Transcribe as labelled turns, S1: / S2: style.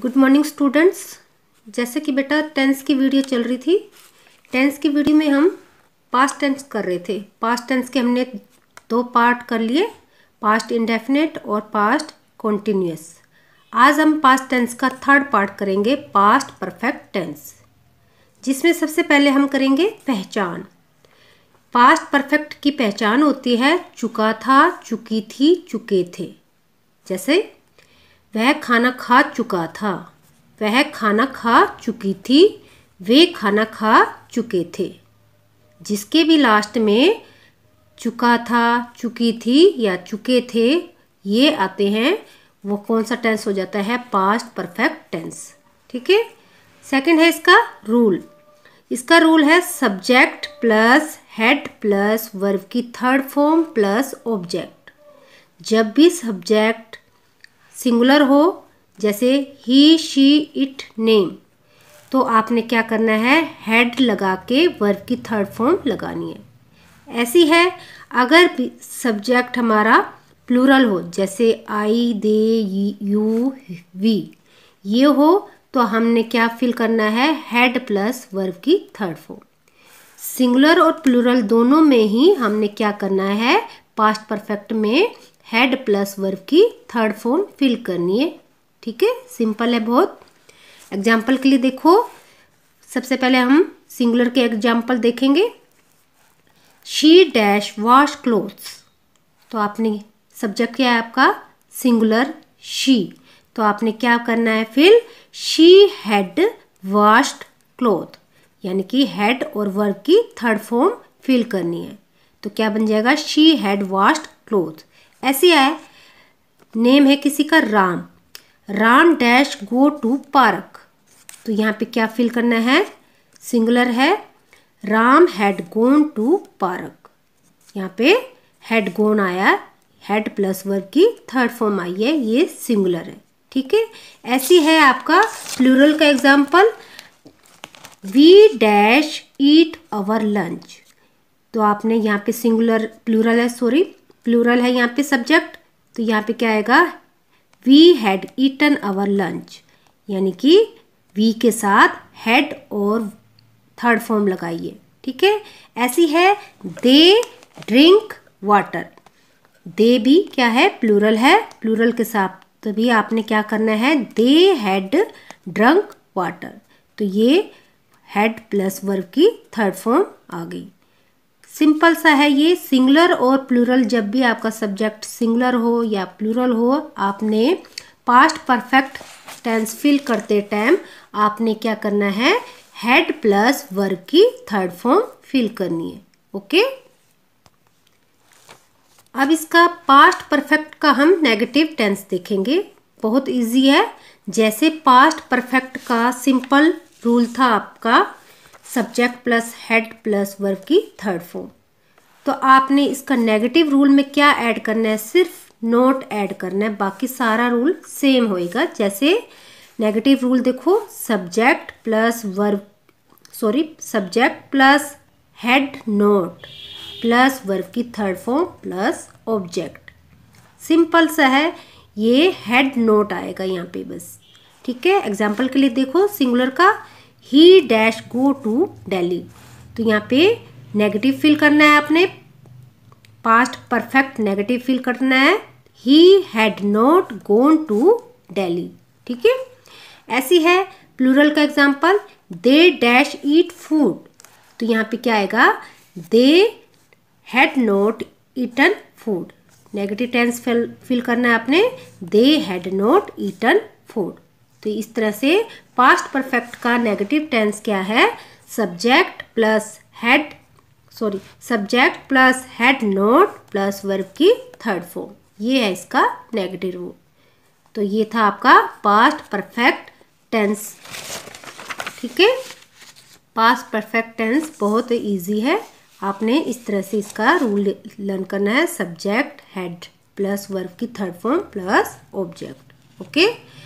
S1: good morning students जैसे कि बेटा टेंस की वीडियो चल रही थी टेंस की वीडियो में हम पास्ट टेंस कर रहे थे पास्ट टेंस के हमने दो पार्ट कर लिए पास्ट इंडेफिनेट और पास्ट कॉन्टीन्यूस आज हम पास्ट टेंस का थर्ड पार्ट करेंगे पास्ट परफेक्ट टेंस जिसमें सबसे पहले हम करेंगे पहचान पास्ट परफेक्ट की पहचान होती है चुका था चुकी थी चुके थे जैसे वह खाना खा चुका था वह खाना खा चुकी थी वे खाना खा चुके थे जिसके भी लास्ट में चुका था चुकी थी या चुके थे ये आते हैं वो कौन सा टेंस हो जाता है पास्ट परफेक्ट टेंस ठीक है सेकंड है इसका रूल इसका रूल है subject plus had plus verb की थर्ड फॉर्म प्लस ऑब्जेक्ट जब भी सब्जेक्ट सिंगुलर हो जैसे ही शी इट नेम तो आपने क्या करना है हेड लगा के वर्ब की थर्ड फॉर्म लगानी है ऐसी है अगर सब्जेक्ट हमारा प्लूरल हो जैसे आई दे यू वी ये हो तो हमने क्या फिल करना है हेड प्लस वर्ब की थर्ड फॉर्म सिंगुलर और प्लूरल दोनों में ही हमने क्या करना है पास्ट परफेक्ट में हैड प्लस वर्ब की थर्ड फॉर्म फिल करनी है ठीक है सिंपल है बहुत एग्जाम्पल के लिए देखो सबसे पहले हम सिंगुलर के एग्जाम्पल देखेंगे शी डैश वॉश क्लोथ्स तो आपने सब्जेक्ट क्या है आपका सिंगुलर शी तो आपने क्या करना है fill she had washed cloth यानी कि हैड और वर्ब की थर्ड फॉर्म फिल करनी है तो क्या बन जाएगा शी हैड वॉश्ड क्लोथ ऐसे है नेम है किसी का Ram Ram dash go to park तो यहाँ पे क्या फिल करना है सिंगुलर है Ram had gone to park यहाँ पे हैड गोन आया हैड प्लस वर्ग की थर्ड फॉर्म आई है ये सिंगुलर है ठीक है ऐसी है आपका प्लूरल का example we dash eat our lunch तो आपने यहाँ पे सिंगुलर प्लूरल है सॉरी प्लूरल है यहाँ पे सब्जेक्ट तो यहाँ पे क्या आएगा we had eaten our lunch यानी कि वी के साथ हैड और थर्ड फॉर्म लगाइए ठीक है ऐसी है दे ड्रिंक वाटर दे भी क्या है प्लूरल है प्लूरल के साथ तो भी आपने क्या करना है दे हैड ड्रंक वाटर तो ये हैड प्लस वर्ब की थर्ड फॉर्म आ गई सिंपल सा है ये सिंगुलर और प्लूरल जब भी आपका सब्जेक्ट सिंगुलर हो या प्लूरल हो आपने पास्ट परफेक्ट टेंस फिल करते टाइम आपने क्या करना है हेड प्लस वर्ब की थर्ड फॉर्म फिल करनी है ओके अब इसका पास्ट परफेक्ट का हम नेगेटिव टेंस देखेंगे बहुत इजी है जैसे पास्ट परफेक्ट का सिंपल रूल था आपका subject plus had plus verb की थर्ड फॉर्म तो आपने इसका नेगेटिव रूल में क्या ऐड करना है सिर्फ नोट ऐड करना है बाकी सारा रूल सेम होएगा जैसे नेगेटिव रूल देखो subject plus verb sorry subject plus had not plus verb की third form plus object simple सा है ये हेड नोट आएगा यहाँ पे बस ठीक है एग्जाम्पल के लिए देखो सिंगुलर का he dash go to Delhi तो यहाँ पे नेगेटिव फील करना है आपने पास्ट परफेक्ट नेगेटिव फील करना है he had not gone to Delhi ठीक है ऐसी है प्लूरल का example they dash eat food तो यहाँ पे क्या आएगा they had not eaten food negative tense fill करना है आपने they had not eaten food तो इस तरह से पास्ट परफेक्ट का नेगेटिव टेंस क्या है subject plus had sorry subject plus had not plus verb की थर्ड फॉर्म ये है इसका नेगेटिव रूप तो ये था आपका पास्ट परफेक्ट टेंस ठीक है पास्ट परफेक्ट टेंस बहुत इजी है आपने इस तरह से इसका रूल लर्न करना है सब्जेक्ट हेड प्लस वर्ब की third form plus object okay